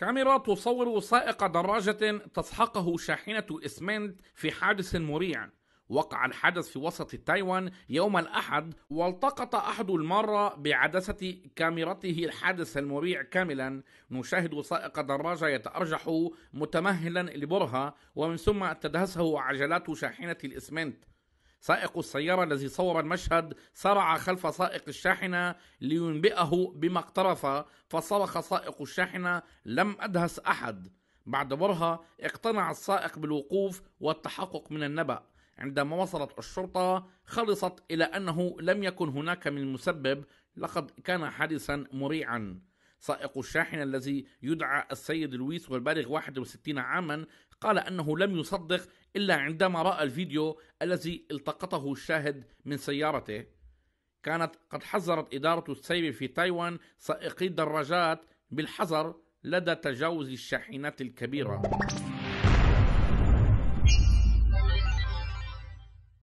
كاميرا تصور سائق دراجة تسحقه شاحنة إسمنت في حادث مريع وقع الحدث في وسط تايوان يوم الأحد والتقط أحد المرة بعدسة كاميرته الحادث المريع كاملا نشاهد سائق دراجة يتأرجح متمهلا لبرهة ومن ثم تدهسه عجلات شاحنة الإسمنت سائق السيارة الذي صور المشهد سرع خلف سائق الشاحنة لينبئه بما اقترف فصرخ سائق الشاحنة لم أدهس أحد بعد برهة اقتنع السائق بالوقوف والتحقق من النبأ عندما وصلت الشرطة خلصت إلى أنه لم يكن هناك من مسبب لقد كان حادثا مريعا سائق الشاحنة الذي يدعى السيد لويس والبالغ 61 عاما قال أنه لم يصدق إلا عندما رأى الفيديو الذي التقطه الشاهد من سيارته كانت قد حذرت إدارة السير في تايوان سائقي الدراجات بالحذر لدى تجاوز الشاحنات الكبيرة